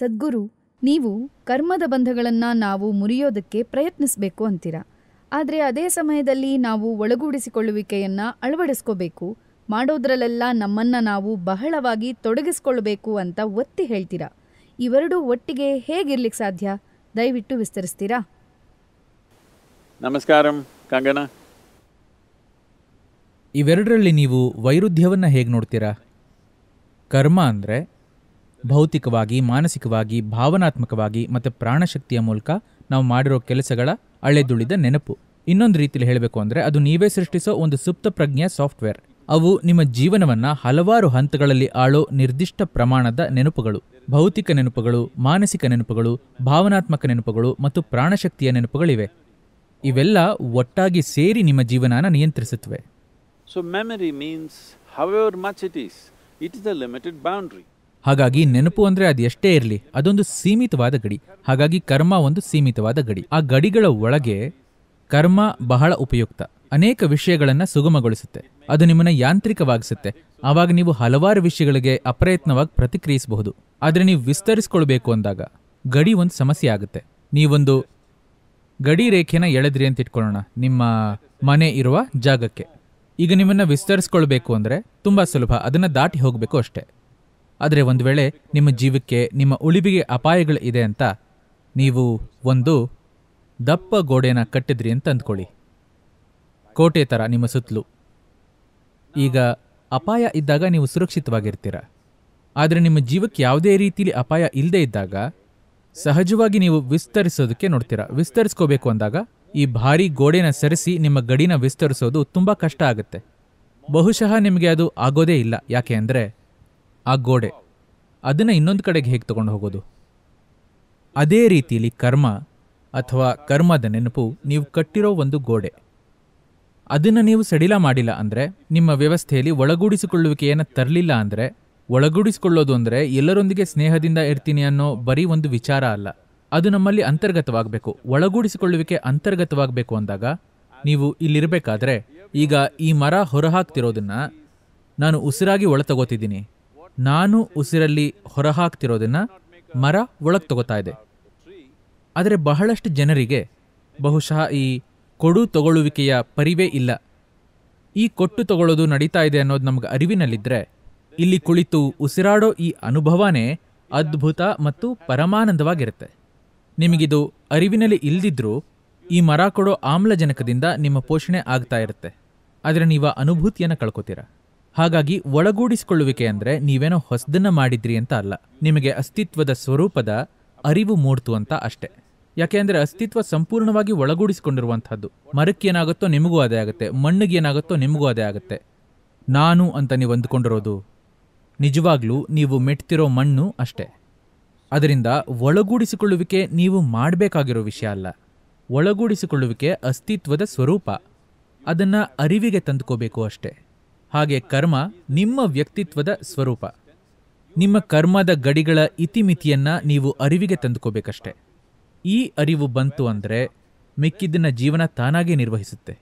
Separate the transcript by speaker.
Speaker 1: ಸದ್ಗುರು ನೀವು ಕರ್ಮದ ಬಂಧಗಳನ್ನು ನಾವು ಮುರಿಯೋದಕ್ಕೆ ಪ್ರಯತ್ನಿಸಬೇಕು ಅಂತೀರ ಆದರೆ ಅದೇ ಸಮಯದಲ್ಲಿ ನಾವು ಒಳಗೂಡಿಸಿಕೊಳ್ಳುವಿಕೆಯನ್ನ ಅಳವಡಿಸ್ಕೋಬೇಕು ಮಾಡೋದ್ರಲ್ಲೆಲ್ಲ ನಮ್ಮನ್ನ ನಾವು ಬಹಳವಾಗಿ ತೊಡಗಿಸ್ಕೊಳ್ಬೇಕು ಅಂತ ಒತ್ತಿ ಹೇಳ್ತೀರಾ ಇವೆರಡೂ ಒಟ್ಟಿಗೆ ಹೇಗಿರ್ಲಿಕ್ಕೆ ಸಾಧ್ಯ ದಯವಿಟ್ಟು ವಿಸ್ತರಿಸ್ತೀರಾ ನಮಸ್ಕಾರ ಕಂಗನ ಇವೆರಡರಲ್ಲಿ ನೀವು ವೈರುಧ್ಯವನ್ನು ಹೇಗೆ ನೋಡ್ತೀರಾ ಕರ್ಮ ಅಂದರೆ ಭೌತಿಕವಾಗಿ ಮಾನಸಿಕವಾಗಿ ಭಾವನಾತ್ಮಕವಾಗಿ ಮತ್ತು ಪ್ರಾಣಶಕ್ತಿಯ ಮೂಲಕ ನಾವು ಮಾಡಿರೋ ಕೆಲಸಗಳ ಅಳೆದುಳಿದ ನೆನಪು ಇನ್ನೊಂದು ರೀತಿಯಲ್ಲಿ ಹೇಳಬೇಕು ಅಂದರೆ ಅದು ನೀವೇ ಸೃಷ್ಟಿಸೋ ಒಂದು ಸುಪ್ತ ಪ್ರಜ್ಞೆಯ ಸಾಫ್ಟ್ವೇರ್ ಅವು ನಿಮ್ಮ ಜೀವನವನ್ನು ಹಲವಾರು ಹಂತಗಳಲ್ಲಿ ಆಳೋ ನಿರ್ದಿಷ್ಟ ಪ್ರಮಾಣದ ನೆನಪುಗಳು ಭೌತಿಕ ನೆನಪುಗಳು ಮಾನಸಿಕ ನೆನಪುಗಳು ಭಾವನಾತ್ಮಕ ನೆನಪುಗಳು ಮತ್ತು ಪ್ರಾಣಶಕ್ತಿಯ ನೆನಪುಗಳಿವೆ ಇವೆಲ್ಲ ಒಟ್ಟಾಗಿ ಸೇರಿ ನಿಮ್ಮ ಜೀವನನ ನಿಯಂತ್ರಿಸುತ್ತವೆ so memory means how much it is it is a limited boundary ಹಾಗಾಗಿ ನೆನಪು ಅಂದ್ರೆ ಅದೆಷ್ಟೇ ಇರಲಿ ಅದೊಂದು ಸೀಮಿತವಾದ ಗಡಿ ಹಾಗಾಗಿ ಕರ್ಮ ಒಂದು ಸೀಮಿತವಾದ ಗಡಿ ಆ ಗಡಿಗಳ ಒಳಗೆ ಕರ್ಮ ಬಹಳ ಉಪಯುಕ್ತ ಅನೇಕ ವಿಷಯಗಳನ್ನು ಸುಗಮಗೊಳಿಸುತ್ತೆ ಅದು ನಿಮ್ಮನ್ನ ಯಾಂತ್ರಿಕವಾಗಿಸುತ್ತೆ ಆವಾಗ ನೀವು ಹಲವಾರು ವಿಷಯಗಳಿಗೆ ಅಪ್ರಯತ್ನವಾಗಿ ಪ್ರತಿಕ್ರಿಯಿಸಬಹುದು ಆದರೆ ನೀವು ವಿಸ್ತರಿಸ್ಕೊಳ್ಬೇಕು ಅಂದಾಗ ಗಡಿ ಒಂದು ಸಮಸ್ಯೆ ಆಗುತ್ತೆ ನೀವೊಂದು ಗಡಿ ರೇಖೆನ ಎಳೆದ್ರಿ ಅಂತ ಇಟ್ಕೊಳ್ಳೋಣ ನಿಮ್ಮ ಮನೆ ಇರುವ ಜಾಗಕ್ಕೆ ಈಗ ನಿಮ್ಮನ್ನ ವಿಸ್ತರಿಸ್ಕೊಳ್ಬೇಕು ಅಂದ್ರೆ ತುಂಬಾ ಸುಲಭ ಅದನ್ನ ದಾಟಿ ಹೋಗಬೇಕು ಅಷ್ಟೇ ಆದರೆ ಒಂದು ವೇಳೆ ನಿಮ್ಮ ಜೀವಕ್ಕೆ ನಿಮ್ಮ ಉಳಿವಿಗೆ ಅಪಾಯಗಳು ಇದೆ ಅಂತ ನೀವು ಒಂದು ದಪ್ಪ ಗೋಡೆನ ಕಟ್ಟಿದ್ರಿ ಅಂತ ಅಂದ್ಕೊಳ್ಳಿ ಕೋಟೆ ಥರ ನಿಮ್ಮ ಸುತ್ತಲೂ ಈಗ ಅಪಾಯ ಇದ್ದಾಗ ನೀವು ಸುರಕ್ಷಿತವಾಗಿರ್ತೀರ ಆದರೆ ನಿಮ್ಮ ಜೀವಕ್ಕೆ ಯಾವುದೇ ರೀತಿಯಲ್ಲಿ ಅಪಾಯ ಇಲ್ಲದೇ ಇದ್ದಾಗ ಸಹಜವಾಗಿ ನೀವು ವಿಸ್ತರಿಸೋದಕ್ಕೆ ನೋಡ್ತೀರಾ ವಿಸ್ತರಿಸ್ಕೋಬೇಕು ಅಂದಾಗ ಈ ಭಾರಿ ಗೋಡೆನ ಸರಿಸಿ ನಿಮ್ಮ ಗಡಿನ ವಿಸ್ತರಿಸೋದು ತುಂಬ ಕಷ್ಟ ಆಗುತ್ತೆ ಬಹುಶಃ ನಿಮಗೆ ಅದು ಆಗೋದೇ ಇಲ್ಲ ಯಾಕೆ ಅಂದರೆ ಆ ಗೋಡೆ ಅದನ್ನು ಇನ್ನೊಂದು ಕಡೆಗೆ ಹೇಗೆ ತಗೊಂಡು ಹೋಗೋದು ಅದೇ ರೀತಿಯಲ್ಲಿ ಕರ್ಮ ಅಥವಾ ಕರ್ಮದ ನೆನಪು ನೀವು ಕಟ್ಟಿರೋ ಒಂದು ಗೋಡೆ ಅದನ್ನು ನೀವು ಸಡಿಲ ಮಾಡಿಲ್ಲ ಅಂದರೆ ನಿಮ್ಮ ವ್ಯವಸ್ಥೆಯಲ್ಲಿ ಒಳಗೂಡಿಸಿಕೊಳ್ಳುವಿಕೆಯನ್ನು ತರಲಿಲ್ಲ ಅಂದರೆ ಒಳಗೂಡಿಸಿಕೊಳ್ಳೋದು ಅಂದರೆ ಎಲ್ಲರೊಂದಿಗೆ ಸ್ನೇಹದಿಂದ ಇರ್ತೀನಿ ಅನ್ನೋ ಬರೀ ಒಂದು ವಿಚಾರ ಅಲ್ಲ ಅದು ನಮ್ಮಲ್ಲಿ ಅಂತರ್ಗತವಾಗಬೇಕು ಒಳಗೂಡಿಸಿಕೊಳ್ಳುವಿಕೆ ಅಂತರ್ಗತವಾಗಬೇಕು ಅಂದಾಗ ನೀವು ಇಲ್ಲಿರಬೇಕಾದ್ರೆ ಈಗ ಈ ಮರ ಹೊರಹಾಕ್ತಿರೋದನ್ನು ನಾನು ಉಸಿರಾಗಿ ಒಳ ತಗೋತಿದ್ದೀನಿ ನಾನು ಉಸಿರಲ್ಲಿ ಹೊರಹಾಕ್ತಿರೋದನ್ನು ಮರ ಒಳಗೆ ತಗೋತಾ ಇದೆ ಆದರೆ ಬಹಳಷ್ಟು ಜನರಿಗೆ ಬಹುಶಃ ಈ ಕೊಡು ತಗೊಳ್ಳುವಿಕೆಯ ಪರಿವೇ ಇಲ್ಲ ಈ ಕೊಟ್ಟು ತಗೊಳ್ಳೋದು ನಡೀತಾ ಇದೆ ಅನ್ನೋದು ನಮ್ಗೆ ಅರಿವಿನಲ್ಲಿದ್ದರೆ ಇಲ್ಲಿ ಕುಳಿತು ಉಸಿರಾಡೋ ಈ ಅನುಭವನೇ ಅದ್ಭುತ ಮತ್ತು ಪರಮಾನಂದವಾಗಿರುತ್ತೆ ನಿಮಗಿದು ಅರಿವಿನಲ್ಲಿ ಇಲ್ದಿದ್ರೂ ಈ ಮರ ಕೊಡೋ ಆಮ್ಲಜನಕದಿಂದ ನಿಮ್ಮ ಪೋಷಣೆ ಆಗ್ತಾ ಇರುತ್ತೆ ಆದರೆ ನೀವು ಅನುಭೂತಿಯನ್ನು ಕಳ್ಕೊತೀರಾ ಹಾಗಾಗಿ ಒಳಗೂಡಿಸಿಕೊಳ್ಳುವಿಕೆ ಅಂದರೆ ನೀವೇನೋ ಹೊಸದನ್ನು ಮಾಡಿದ್ರಿ ಅಂತ ಅಲ್ಲ ನಿಮಗೆ ಅಸ್ತಿತ್ವದ ಸ್ವರೂಪದ ಅರಿವು ಮೂಡ್ತು ಅಂತ ಅಷ್ಟೇ ಯಾಕೆ ಅಂದರೆ ಅಸ್ತಿತ್ವ ಸಂಪೂರ್ಣವಾಗಿ ಒಳಗೂಡಿಸಿಕೊಂಡಿರುವಂಥದ್ದು ಮರಕ್ಕೇನಾಗುತ್ತೋ ನಿಮಗೂ ಅದೇ ಆಗುತ್ತೆ ಮಣ್ಣಿಗೆ ಏನಾಗುತ್ತೋ ನಿಮಗೂ ಅದೇ ಆಗುತ್ತೆ ನಾನು ಅಂತ ನೀವು ಅಂದುಕೊಂಡಿರೋದು ನಿಜವಾಗ್ಲೂ ನೀವು ಮೆಟ್ತಿರೋ ಮಣ್ಣು ಅಷ್ಟೆ ಅದರಿಂದ ಒಳಗೂಡಿಸಿಕೊಳ್ಳುವಿಕೆ ನೀವು ಮಾಡಬೇಕಾಗಿರೋ ವಿಷಯ ಅಲ್ಲ ಒಳಗೂಡಿಸಿಕೊಳ್ಳುವಿಕೆ ಅಸ್ತಿತ್ವದ ಸ್ವರೂಪ ಅದನ್ನು ಅರಿವಿಗೆ ತಂದುಕೋಬೇಕು ಅಷ್ಟೇ ಹಾಗೆ ಕರ್ಮ ನಿಮ್ಮ ವ್ಯಕ್ತಿತ್ವದ ಸ್ವರೂಪ ನಿಮ್ಮ ಕರ್ಮದ ಗಡಿಗಳ ಇತಿಮಿತಿಯನ್ನ ನೀವು ಅರಿವಿಗೆ ತಂದುಕೋಬೇಕಷ್ಟೆ ಈ ಅರಿವು ಬಂತು ಅಂದರೆ ಮಿಕ್ಕಿದ್ದನ್ನ ಜೀವನ ತಾನಾಗೇ ನಿರ್ವಹಿಸುತ್ತೆ